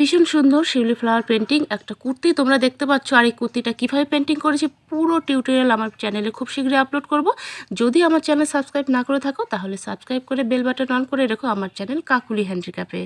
ভীষণ সুন্দর শিউলি flower painting একটা কুর্তি তোমরা দেখতে পাচ্ছ আর এই কুর্তিটা কীভাবে পেন্টিং করেছি পুরো টিউটোরিয়াল আমার চ্যানেলে খুব শীঘ্রই আপলোড করব যদি আমার চ্যানেল সাবস্ক্রাইব না করে থাকো তাহলে সাবস্ক্রাইব করে বেল বাটন অন করে রেখো আমার চ্যানেল কাকুলি হ্যান্ডিক্যাপে